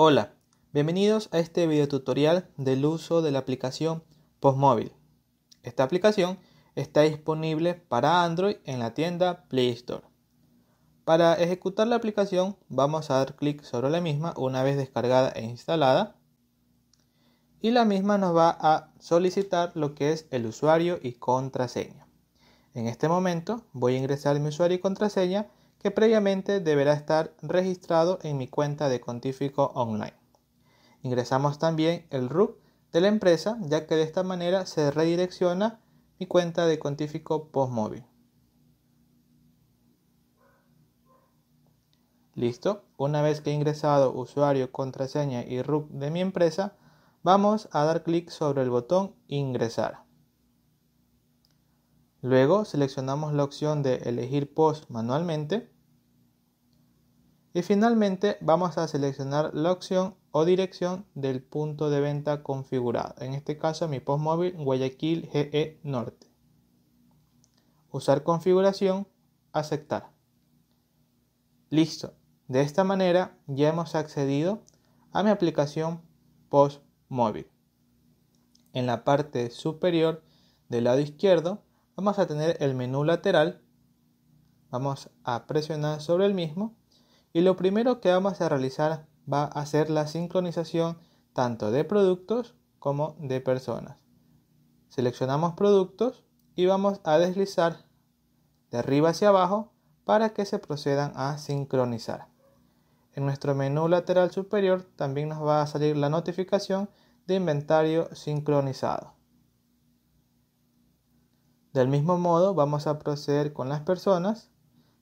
Hola, bienvenidos a este video tutorial del uso de la aplicación Postmóvil. Esta aplicación está disponible para Android en la tienda Play Store. Para ejecutar la aplicación vamos a dar clic sobre la misma una vez descargada e instalada y la misma nos va a solicitar lo que es el usuario y contraseña. En este momento voy a ingresar mi usuario y contraseña que previamente deberá estar registrado en mi cuenta de Contífico Online. Ingresamos también el RUC de la empresa, ya que de esta manera se redirecciona mi cuenta de Contífico Postmóvil. Listo, una vez que he ingresado usuario, contraseña y RUC de mi empresa, vamos a dar clic sobre el botón ingresar. Luego seleccionamos la opción de elegir post manualmente. Y finalmente vamos a seleccionar la opción o dirección del punto de venta configurado. En este caso mi post móvil Guayaquil GE Norte. Usar configuración, aceptar. Listo. De esta manera ya hemos accedido a mi aplicación post móvil. En la parte superior del lado izquierdo Vamos a tener el menú lateral. Vamos a presionar sobre el mismo. Y lo primero que vamos a realizar va a ser la sincronización tanto de productos como de personas. Seleccionamos productos y vamos a deslizar de arriba hacia abajo para que se procedan a sincronizar. En nuestro menú lateral superior también nos va a salir la notificación de inventario sincronizado. Del mismo modo vamos a proceder con las personas,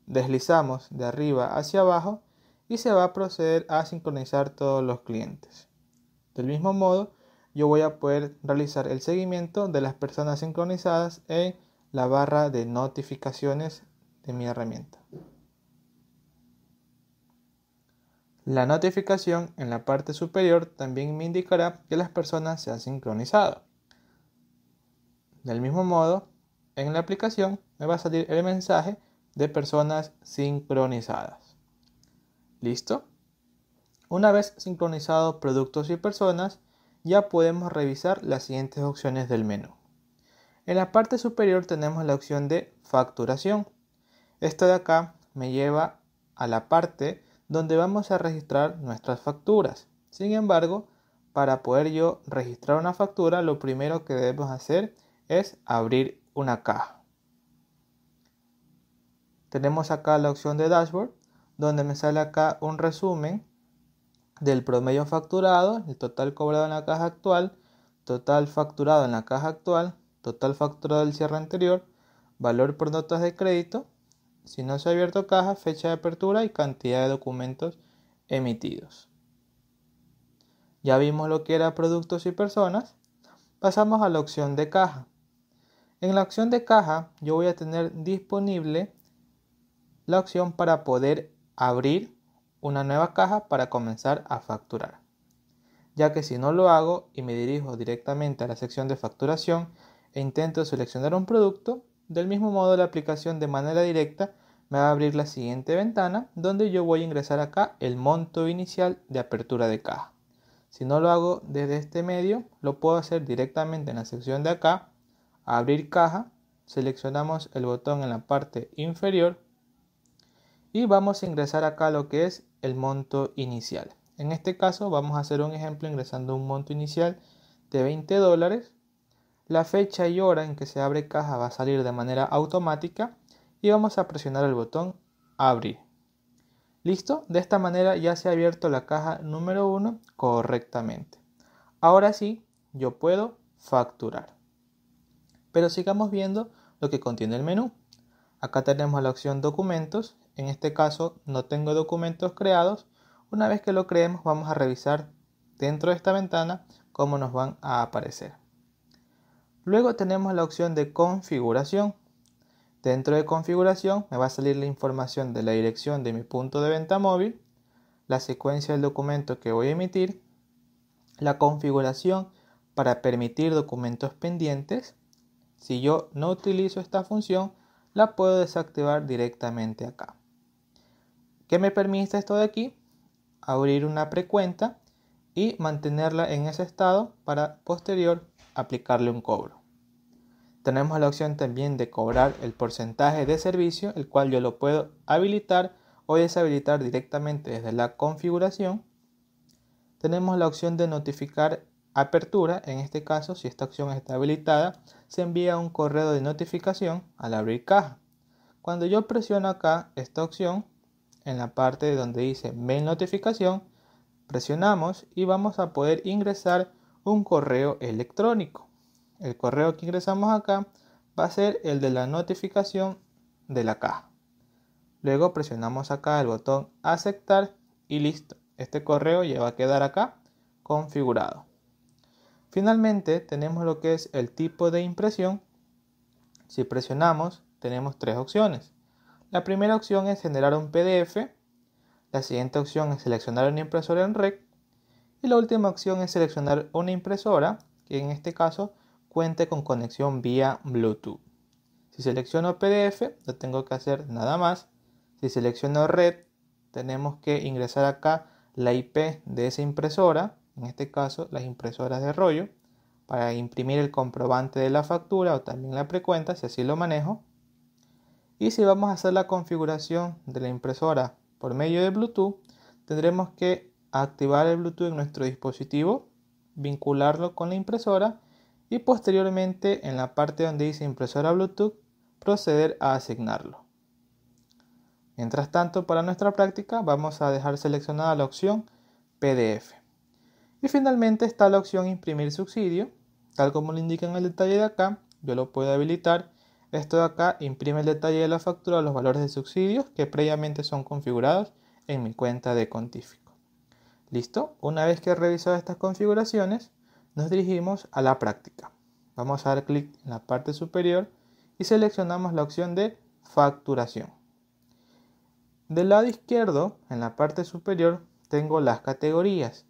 deslizamos de arriba hacia abajo y se va a proceder a sincronizar todos los clientes. Del mismo modo, yo voy a poder realizar el seguimiento de las personas sincronizadas en la barra de notificaciones de mi herramienta. La notificación en la parte superior también me indicará que las personas se han sincronizado. Del mismo modo, en la aplicación me va a salir el mensaje de personas sincronizadas. ¿Listo? Una vez sincronizados productos y personas, ya podemos revisar las siguientes opciones del menú. En la parte superior tenemos la opción de facturación. Esta de acá me lleva a la parte donde vamos a registrar nuestras facturas. Sin embargo, para poder yo registrar una factura, lo primero que debemos hacer es abrir una caja. Tenemos acá la opción de dashboard, donde me sale acá un resumen del promedio facturado, el total cobrado en la caja actual, total facturado en la caja actual, total facturado del cierre anterior, valor por notas de crédito, si no se ha abierto caja, fecha de apertura y cantidad de documentos emitidos. Ya vimos lo que era productos y personas. Pasamos a la opción de caja. En la opción de caja yo voy a tener disponible la opción para poder abrir una nueva caja para comenzar a facturar. Ya que si no lo hago y me dirijo directamente a la sección de facturación e intento seleccionar un producto, del mismo modo la aplicación de manera directa me va a abrir la siguiente ventana donde yo voy a ingresar acá el monto inicial de apertura de caja. Si no lo hago desde este medio, lo puedo hacer directamente en la sección de acá abrir caja, seleccionamos el botón en la parte inferior y vamos a ingresar acá lo que es el monto inicial. En este caso vamos a hacer un ejemplo ingresando un monto inicial de 20 dólares. La fecha y hora en que se abre caja va a salir de manera automática y vamos a presionar el botón abrir. Listo, de esta manera ya se ha abierto la caja número 1 correctamente. Ahora sí, yo puedo facturar. Pero sigamos viendo lo que contiene el menú. Acá tenemos la opción documentos. En este caso no tengo documentos creados. Una vez que lo creemos vamos a revisar dentro de esta ventana cómo nos van a aparecer. Luego tenemos la opción de configuración. Dentro de configuración me va a salir la información de la dirección de mi punto de venta móvil, la secuencia del documento que voy a emitir, la configuración para permitir documentos pendientes, si yo no utilizo esta función, la puedo desactivar directamente acá. ¿Qué me permite esto de aquí? Abrir una precuenta y mantenerla en ese estado para posterior aplicarle un cobro. Tenemos la opción también de cobrar el porcentaje de servicio, el cual yo lo puedo habilitar o deshabilitar directamente desde la configuración. Tenemos la opción de notificar apertura, en este caso si esta opción está habilitada, se envía un correo de notificación al abrir caja. Cuando yo presiono acá esta opción, en la parte donde dice Mail Notificación, presionamos y vamos a poder ingresar un correo electrónico. El correo que ingresamos acá va a ser el de la notificación de la caja. Luego presionamos acá el botón aceptar y listo. Este correo ya va a quedar acá configurado. Finalmente tenemos lo que es el tipo de impresión. Si presionamos tenemos tres opciones. La primera opción es generar un PDF. La siguiente opción es seleccionar una impresora en red. Y la última opción es seleccionar una impresora que en este caso cuente con conexión vía Bluetooth. Si selecciono PDF, no tengo que hacer nada más. Si selecciono red, tenemos que ingresar acá la IP de esa impresora en este caso las impresoras de rollo, para imprimir el comprobante de la factura o también la precuenta, si así lo manejo. Y si vamos a hacer la configuración de la impresora por medio de Bluetooth, tendremos que activar el Bluetooth en nuestro dispositivo, vincularlo con la impresora y posteriormente en la parte donde dice impresora Bluetooth, proceder a asignarlo. Mientras tanto, para nuestra práctica vamos a dejar seleccionada la opción PDF. Y finalmente está la opción imprimir subsidio, tal como lo indica en el detalle de acá, yo lo puedo habilitar. Esto de acá imprime el detalle de la factura, los valores de subsidios que previamente son configurados en mi cuenta de Contífico. Listo, una vez que he revisado estas configuraciones, nos dirigimos a la práctica. Vamos a dar clic en la parte superior y seleccionamos la opción de facturación. Del lado izquierdo, en la parte superior, tengo las categorías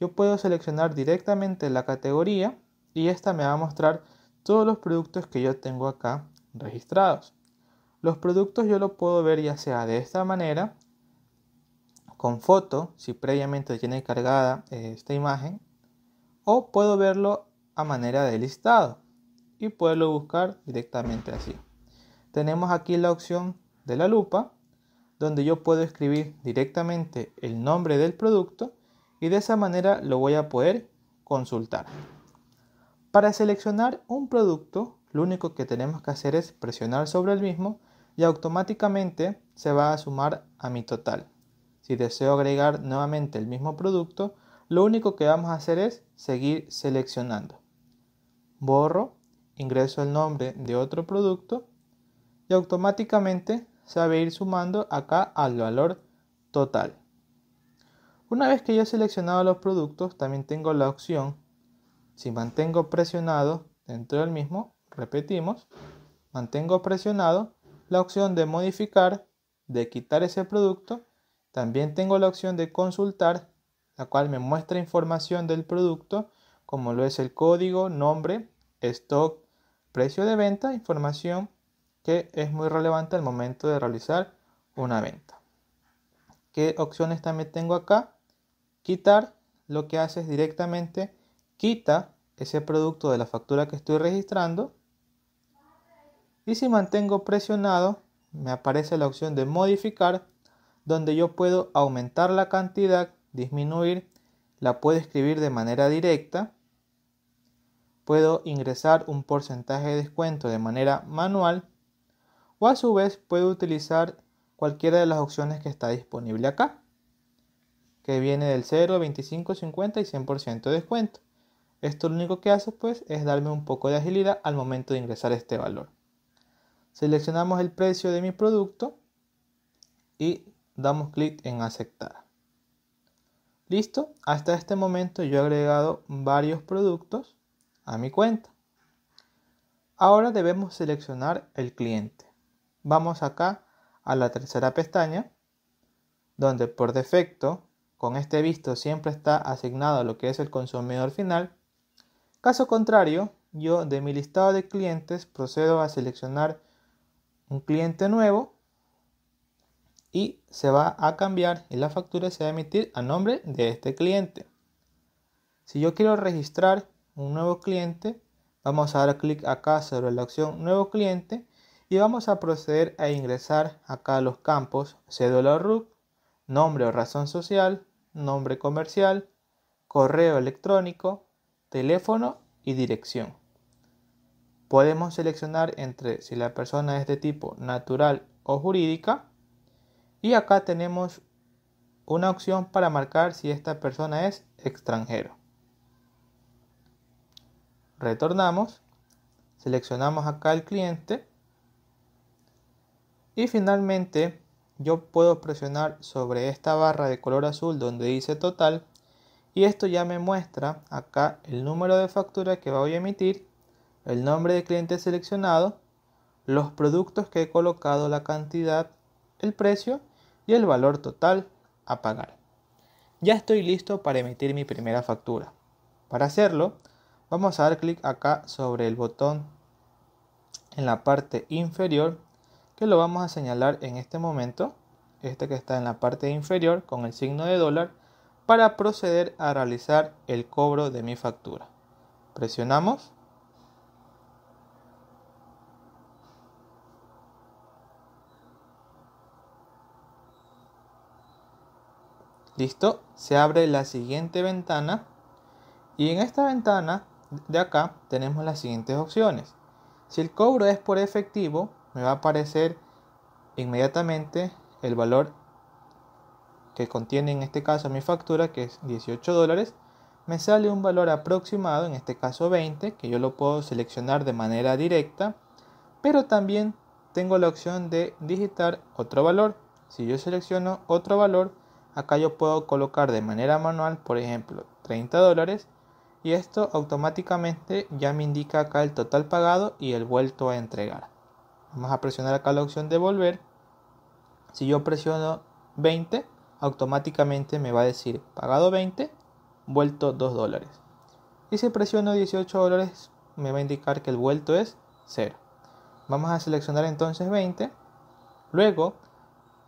yo puedo seleccionar directamente la categoría y esta me va a mostrar todos los productos que yo tengo acá registrados. Los productos yo lo puedo ver ya sea de esta manera, con foto, si previamente tiene cargada eh, esta imagen, o puedo verlo a manera de listado y poderlo buscar directamente así. Tenemos aquí la opción de la lupa, donde yo puedo escribir directamente el nombre del producto y de esa manera lo voy a poder consultar. Para seleccionar un producto, lo único que tenemos que hacer es presionar sobre el mismo y automáticamente se va a sumar a mi total. Si deseo agregar nuevamente el mismo producto, lo único que vamos a hacer es seguir seleccionando. Borro, ingreso el nombre de otro producto y automáticamente se va a ir sumando acá al valor total. Una vez que yo he seleccionado los productos, también tengo la opción, si mantengo presionado dentro del mismo, repetimos, mantengo presionado, la opción de modificar, de quitar ese producto, también tengo la opción de consultar, la cual me muestra información del producto, como lo es el código, nombre, stock, precio de venta, información que es muy relevante al momento de realizar una venta. ¿Qué opciones también tengo acá? Quitar lo que hace es directamente quita ese producto de la factura que estoy registrando y si mantengo presionado me aparece la opción de modificar donde yo puedo aumentar la cantidad, disminuir, la puedo escribir de manera directa, puedo ingresar un porcentaje de descuento de manera manual o a su vez puedo utilizar cualquiera de las opciones que está disponible acá que viene del 0, 25, 50 y 100% de descuento. Esto lo único que hace pues es darme un poco de agilidad al momento de ingresar este valor. Seleccionamos el precio de mi producto y damos clic en aceptar. Listo, hasta este momento yo he agregado varios productos a mi cuenta. Ahora debemos seleccionar el cliente. Vamos acá a la tercera pestaña donde por defecto con este visto siempre está asignado a lo que es el consumidor final. Caso contrario, yo de mi listado de clientes procedo a seleccionar un cliente nuevo y se va a cambiar y la factura se va a emitir a nombre de este cliente. Si yo quiero registrar un nuevo cliente, vamos a dar clic acá sobre la opción nuevo cliente y vamos a proceder a ingresar acá los campos cédula RUC, nombre o razón social, nombre comercial, correo electrónico, teléfono y dirección. Podemos seleccionar entre si la persona es de tipo natural o jurídica y acá tenemos una opción para marcar si esta persona es extranjero. Retornamos, seleccionamos acá el cliente y finalmente yo puedo presionar sobre esta barra de color azul donde dice total y esto ya me muestra acá el número de factura que voy a emitir, el nombre de cliente seleccionado, los productos que he colocado, la cantidad, el precio y el valor total a pagar. Ya estoy listo para emitir mi primera factura. Para hacerlo, vamos a dar clic acá sobre el botón en la parte inferior que lo vamos a señalar en este momento, este que está en la parte inferior con el signo de dólar, para proceder a realizar el cobro de mi factura. Presionamos. Listo, se abre la siguiente ventana y en esta ventana de acá tenemos las siguientes opciones. Si el cobro es por efectivo, me va a aparecer inmediatamente el valor que contiene en este caso mi factura, que es 18 dólares, me sale un valor aproximado, en este caso 20, que yo lo puedo seleccionar de manera directa, pero también tengo la opción de digitar otro valor. Si yo selecciono otro valor, acá yo puedo colocar de manera manual, por ejemplo, 30 dólares, y esto automáticamente ya me indica acá el total pagado y el vuelto a entregar. Vamos a presionar acá la opción de volver. Si yo presiono 20, automáticamente me va a decir pagado 20, vuelto 2 dólares. Y si presiono 18 dólares, me va a indicar que el vuelto es 0. Vamos a seleccionar entonces 20. Luego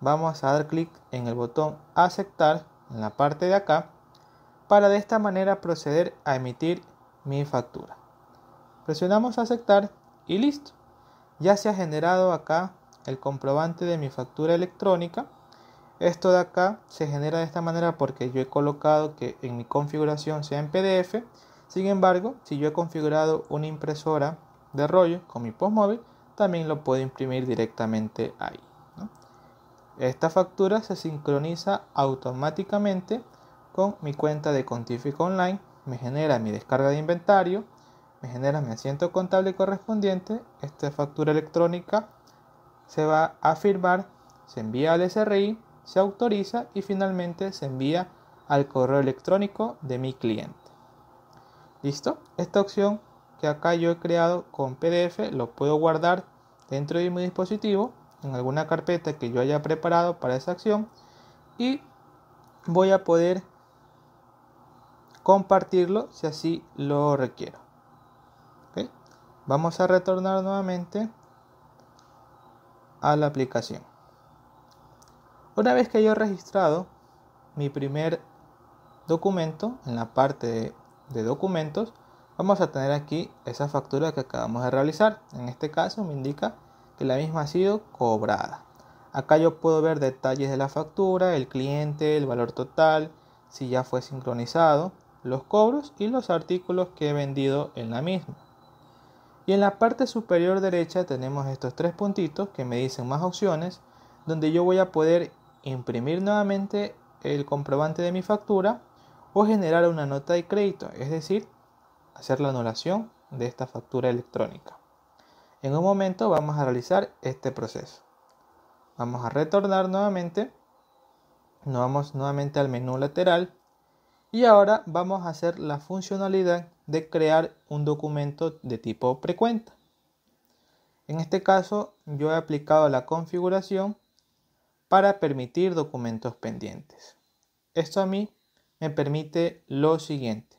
vamos a dar clic en el botón aceptar en la parte de acá para de esta manera proceder a emitir mi factura. Presionamos aceptar y listo. Ya se ha generado acá el comprobante de mi factura electrónica. Esto de acá se genera de esta manera porque yo he colocado que en mi configuración sea en PDF. Sin embargo, si yo he configurado una impresora de rollo con mi postmóvil, también lo puedo imprimir directamente ahí. Esta factura se sincroniza automáticamente con mi cuenta de Contifico Online, me genera mi descarga de inventario, me genera mi asiento contable correspondiente, esta factura electrónica se va a firmar, se envía al SRI, se autoriza y finalmente se envía al correo electrónico de mi cliente. ¿Listo? Esta opción que acá yo he creado con PDF lo puedo guardar dentro de mi dispositivo en alguna carpeta que yo haya preparado para esa acción y voy a poder compartirlo si así lo requiero. Vamos a retornar nuevamente a la aplicación. Una vez que yo he registrado mi primer documento, en la parte de, de documentos, vamos a tener aquí esa factura que acabamos de realizar. En este caso me indica que la misma ha sido cobrada. Acá yo puedo ver detalles de la factura, el cliente, el valor total, si ya fue sincronizado, los cobros y los artículos que he vendido en la misma. Y en la parte superior derecha tenemos estos tres puntitos que me dicen más opciones, donde yo voy a poder imprimir nuevamente el comprobante de mi factura o generar una nota de crédito, es decir, hacer la anulación de esta factura electrónica. En un momento vamos a realizar este proceso. Vamos a retornar nuevamente, nos vamos nuevamente al menú lateral y ahora vamos a hacer la funcionalidad de crear un documento de tipo precuenta. En este caso yo he aplicado la configuración para permitir documentos pendientes. Esto a mí me permite lo siguiente.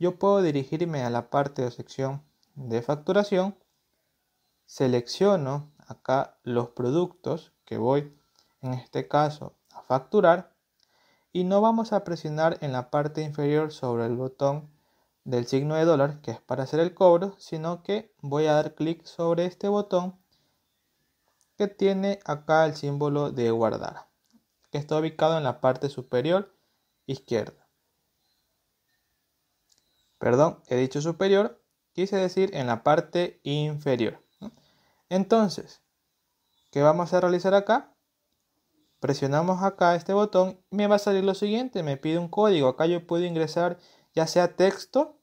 Yo puedo dirigirme a la parte de sección de facturación, selecciono acá los productos que voy en este caso a facturar y no vamos a presionar en la parte inferior sobre el botón del signo de dólar, que es para hacer el cobro, sino que voy a dar clic sobre este botón que tiene acá el símbolo de guardar, que está ubicado en la parte superior izquierda. Perdón, he dicho superior, quise decir en la parte inferior. Entonces, ¿qué vamos a realizar acá? Presionamos acá este botón me va a salir lo siguiente, me pide un código. Acá yo puedo ingresar ya sea texto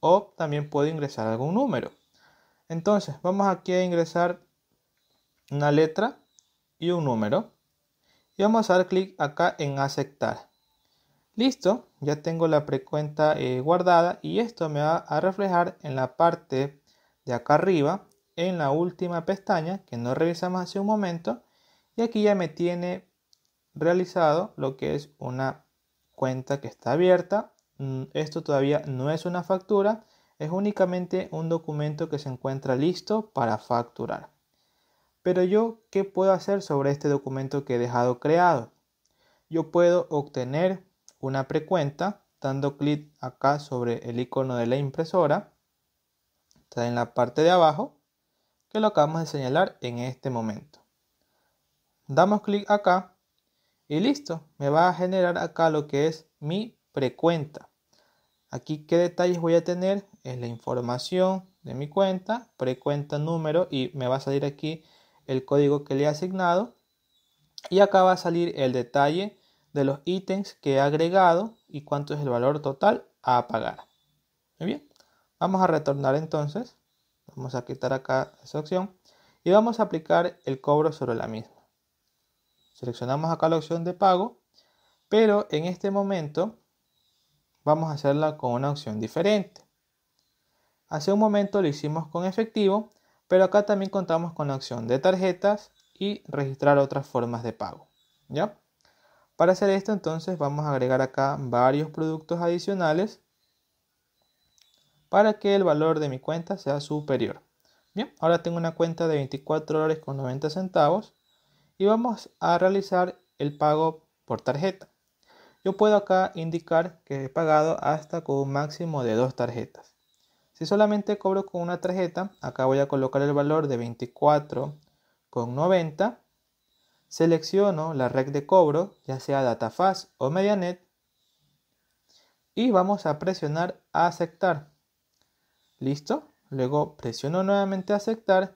o también puedo ingresar algún número. Entonces, vamos aquí a ingresar una letra y un número. Y vamos a dar clic acá en aceptar. Listo, ya tengo la precuenta eh, guardada y esto me va a reflejar en la parte de acá arriba, en la última pestaña que no revisamos hace un momento. Y aquí ya me tiene realizado lo que es una cuenta que está abierta Mm, esto todavía no es una factura, es únicamente un documento que se encuentra listo para facturar. Pero yo, ¿qué puedo hacer sobre este documento que he dejado creado? Yo puedo obtener una precuenta dando clic acá sobre el icono de la impresora, está en la parte de abajo, que lo acabamos de señalar en este momento. Damos clic acá y listo, me va a generar acá lo que es mi precuenta. Aquí qué detalles voy a tener es la información de mi cuenta, precuenta número y me va a salir aquí el código que le he asignado. Y acá va a salir el detalle de los ítems que he agregado y cuánto es el valor total a pagar. Muy bien, vamos a retornar entonces. Vamos a quitar acá esa opción y vamos a aplicar el cobro sobre la misma. Seleccionamos acá la opción de pago, pero en este momento vamos a hacerla con una opción diferente. Hace un momento lo hicimos con efectivo, pero acá también contamos con la opción de tarjetas y registrar otras formas de pago. ¿ya? Para hacer esto entonces vamos a agregar acá varios productos adicionales para que el valor de mi cuenta sea superior. Bien, ahora tengo una cuenta de 24 dólares con 90 centavos y vamos a realizar el pago por tarjeta. Yo puedo acá indicar que he pagado hasta con un máximo de dos tarjetas. Si solamente cobro con una tarjeta, acá voy a colocar el valor de 24,90. Selecciono la red de cobro, ya sea DataFast o Medianet. Y vamos a presionar a aceptar. ¿Listo? Luego presiono nuevamente aceptar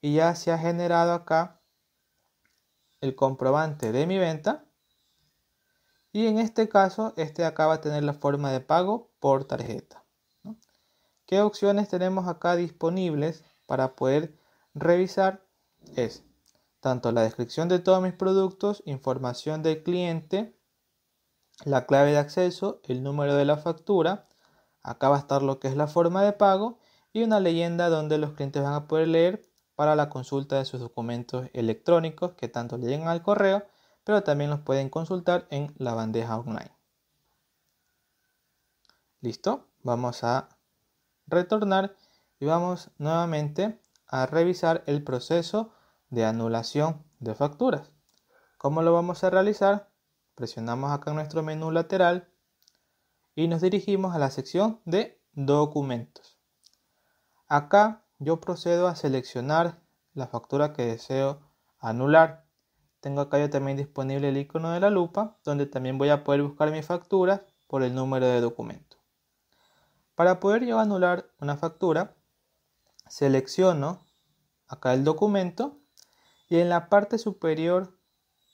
y ya se ha generado acá el comprobante de mi venta y en este caso, este acá va a tener la forma de pago por tarjeta. ¿Qué opciones tenemos acá disponibles para poder revisar? Es tanto la descripción de todos mis productos, información del cliente, la clave de acceso, el número de la factura, acá va a estar lo que es la forma de pago y una leyenda donde los clientes van a poder leer para la consulta de sus documentos electrónicos que tanto le llegan al correo pero también los pueden consultar en la bandeja online. Listo, vamos a retornar y vamos nuevamente a revisar el proceso de anulación de facturas. ¿Cómo lo vamos a realizar? Presionamos acá en nuestro menú lateral y nos dirigimos a la sección de documentos. Acá yo procedo a seleccionar la factura que deseo anular. Tengo acá yo también disponible el icono de la lupa, donde también voy a poder buscar mi factura por el número de documento. Para poder yo anular una factura, selecciono acá el documento y en la parte superior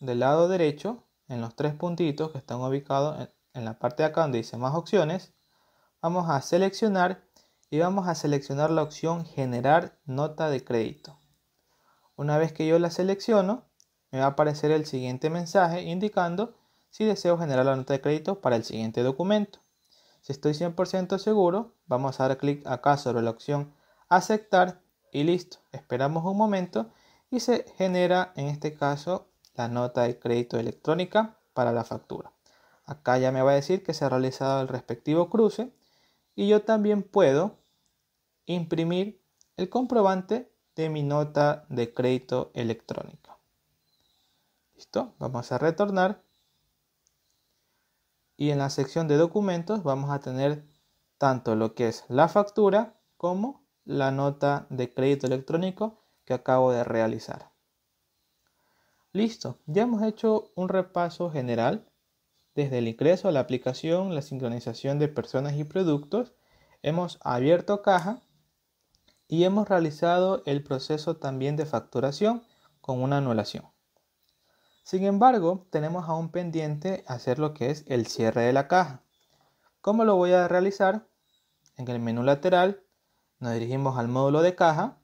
del lado derecho, en los tres puntitos que están ubicados en la parte de acá donde dice más opciones, vamos a seleccionar y vamos a seleccionar la opción generar nota de crédito. Una vez que yo la selecciono, me va a aparecer el siguiente mensaje indicando si deseo generar la nota de crédito para el siguiente documento. Si estoy 100% seguro, vamos a dar clic acá sobre la opción aceptar y listo. Esperamos un momento y se genera en este caso la nota de crédito electrónica para la factura. Acá ya me va a decir que se ha realizado el respectivo cruce y yo también puedo imprimir el comprobante de mi nota de crédito electrónica. ¿Listo? Vamos a retornar. Y en la sección de documentos vamos a tener tanto lo que es la factura como la nota de crédito electrónico que acabo de realizar. Listo, ya hemos hecho un repaso general desde el ingreso a la aplicación, la sincronización de personas y productos, hemos abierto caja y hemos realizado el proceso también de facturación con una anulación. Sin embargo, tenemos aún pendiente hacer lo que es el cierre de la caja. ¿Cómo lo voy a realizar? En el menú lateral nos dirigimos al módulo de caja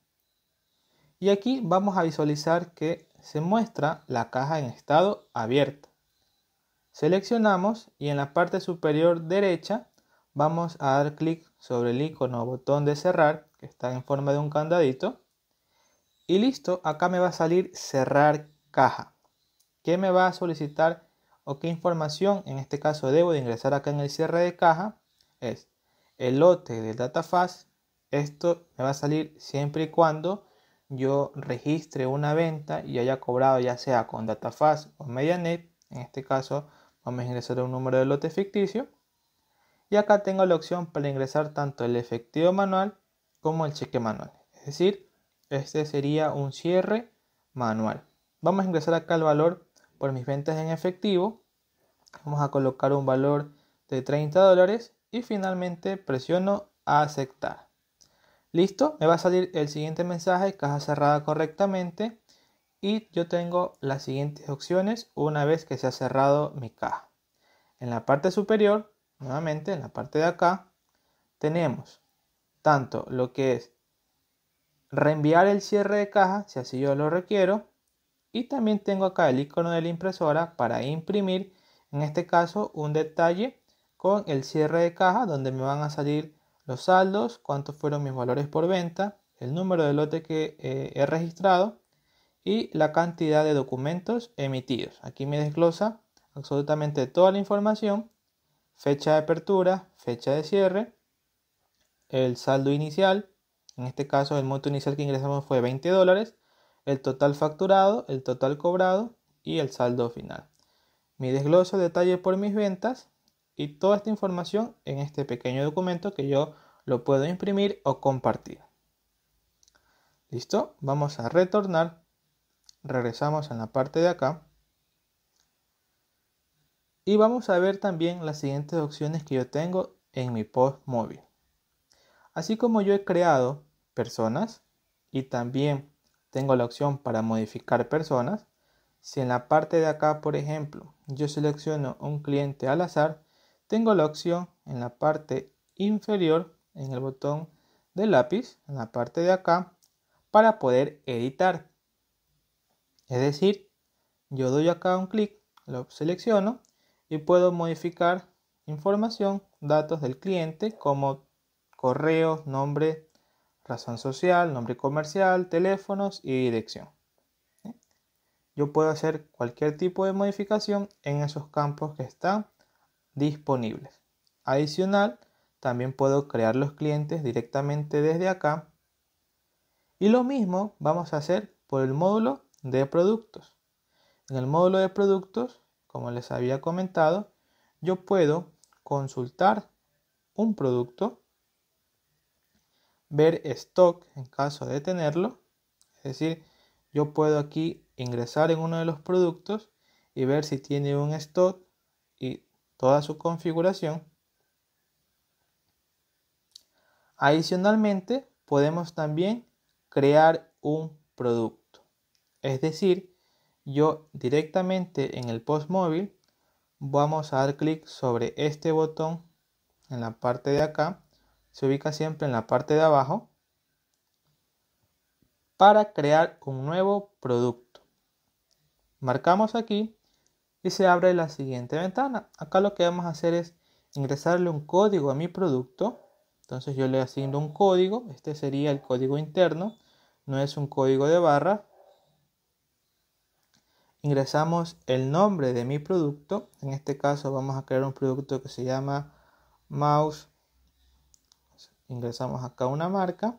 y aquí vamos a visualizar que se muestra la caja en estado abierto. Seleccionamos y en la parte superior derecha vamos a dar clic sobre el icono o botón de cerrar que está en forma de un candadito y listo, acá me va a salir cerrar caja. ¿Qué me va a solicitar o qué información, en este caso debo de ingresar acá en el cierre de caja? Es el lote del DataFast. Esto me va a salir siempre y cuando yo registre una venta y haya cobrado ya sea con DataFast o MediaNet. En este caso vamos a ingresar un número de lote ficticio. Y acá tengo la opción para ingresar tanto el efectivo manual como el cheque manual. Es decir, este sería un cierre manual. Vamos a ingresar acá el valor por mis ventas en efectivo. Vamos a colocar un valor de 30 dólares y finalmente presiono aceptar. Listo, me va a salir el siguiente mensaje, caja cerrada correctamente y yo tengo las siguientes opciones una vez que se ha cerrado mi caja. En la parte superior, nuevamente en la parte de acá, tenemos tanto lo que es reenviar el cierre de caja, si así yo lo requiero, y también tengo acá el icono de la impresora para imprimir en este caso un detalle con el cierre de caja donde me van a salir los saldos, cuántos fueron mis valores por venta, el número de lote que eh, he registrado y la cantidad de documentos emitidos. Aquí me desglosa absolutamente toda la información, fecha de apertura, fecha de cierre, el saldo inicial, en este caso el monto inicial que ingresamos fue 20 dólares, el total facturado, el total cobrado y el saldo final. Mi desglose detalle por mis ventas y toda esta información en este pequeño documento que yo lo puedo imprimir o compartir. Listo, vamos a retornar. Regresamos en la parte de acá. Y vamos a ver también las siguientes opciones que yo tengo en mi post móvil. Así como yo he creado personas y también tengo la opción para modificar personas. Si en la parte de acá, por ejemplo, yo selecciono un cliente al azar, tengo la opción en la parte inferior, en el botón de lápiz, en la parte de acá, para poder editar. Es decir, yo doy acá un clic, lo selecciono y puedo modificar información, datos del cliente como correo, nombre, razón social, nombre comercial, teléfonos y dirección. Yo puedo hacer cualquier tipo de modificación en esos campos que están disponibles. Adicional, también puedo crear los clientes directamente desde acá. Y lo mismo vamos a hacer por el módulo de productos. En el módulo de productos, como les había comentado, yo puedo consultar un producto ver stock en caso de tenerlo. Es decir, yo puedo aquí ingresar en uno de los productos y ver si tiene un stock y toda su configuración. Adicionalmente, podemos también crear un producto. Es decir, yo directamente en el post móvil vamos a dar clic sobre este botón en la parte de acá se ubica siempre en la parte de abajo para crear un nuevo producto. Marcamos aquí y se abre la siguiente ventana. Acá lo que vamos a hacer es ingresarle un código a mi producto. Entonces yo le asigno un código. Este sería el código interno. No es un código de barra. Ingresamos el nombre de mi producto. En este caso vamos a crear un producto que se llama mouse Ingresamos acá una marca.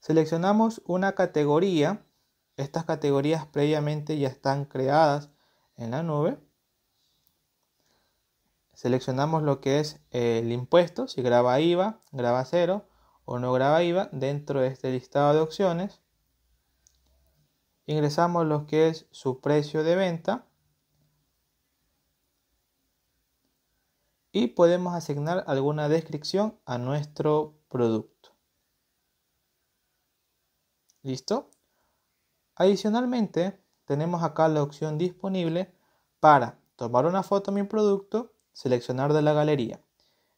Seleccionamos una categoría. Estas categorías previamente ya están creadas en la nube. Seleccionamos lo que es eh, el impuesto, si graba IVA, graba cero o no graba IVA dentro de este listado de opciones. Ingresamos lo que es su precio de venta. y podemos asignar alguna descripción a nuestro producto. ¿Listo? Adicionalmente, tenemos acá la opción disponible para tomar una foto a mi producto, seleccionar de la galería.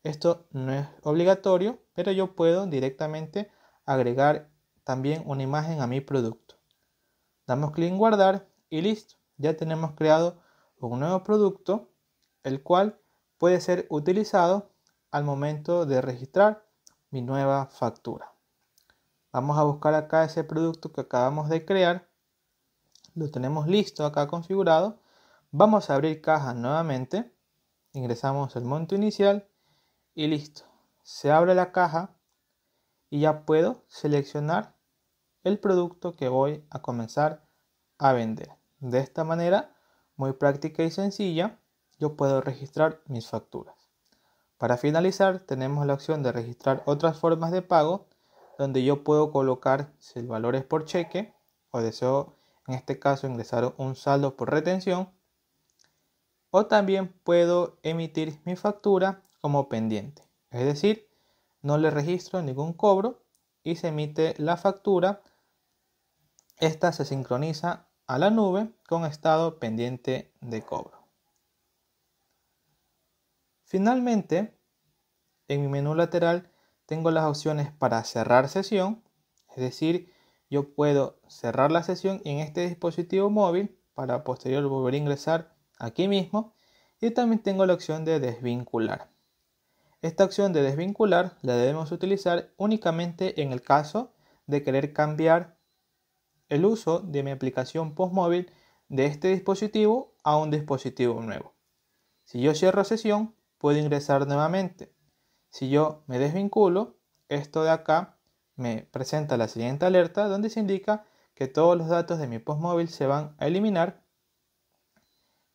Esto no es obligatorio, pero yo puedo directamente agregar también una imagen a mi producto. Damos clic en guardar y listo. Ya tenemos creado un nuevo producto, el cual puede ser utilizado al momento de registrar mi nueva factura. Vamos a buscar acá ese producto que acabamos de crear. Lo tenemos listo acá configurado. Vamos a abrir caja nuevamente. Ingresamos el monto inicial y listo. Se abre la caja y ya puedo seleccionar el producto que voy a comenzar a vender. De esta manera, muy práctica y sencilla, yo puedo registrar mis facturas. Para finalizar, tenemos la opción de registrar otras formas de pago, donde yo puedo colocar si el valor es por cheque o deseo en este caso ingresar un saldo por retención. O también puedo emitir mi factura como pendiente. Es decir, no le registro ningún cobro y se emite la factura. Esta se sincroniza a la nube con estado pendiente de cobro. Finalmente, en mi menú lateral tengo las opciones para cerrar sesión, es decir, yo puedo cerrar la sesión en este dispositivo móvil para posterior volver a ingresar aquí mismo y también tengo la opción de desvincular. Esta opción de desvincular la debemos utilizar únicamente en el caso de querer cambiar el uso de mi aplicación postmóvil de este dispositivo a un dispositivo nuevo. Si yo cierro sesión, puedo ingresar nuevamente. Si yo me desvinculo, esto de acá me presenta la siguiente alerta donde se indica que todos los datos de mi postmóvil se van a eliminar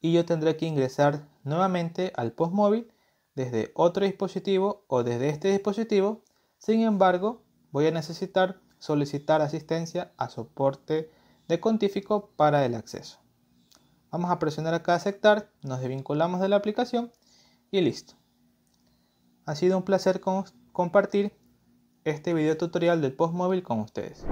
y yo tendré que ingresar nuevamente al post desde otro dispositivo o desde este dispositivo. Sin embargo, voy a necesitar solicitar asistencia a soporte de Contífico para el acceso. Vamos a presionar acá aceptar, nos desvinculamos de la aplicación y listo. Ha sido un placer compartir este video tutorial del post móvil con ustedes.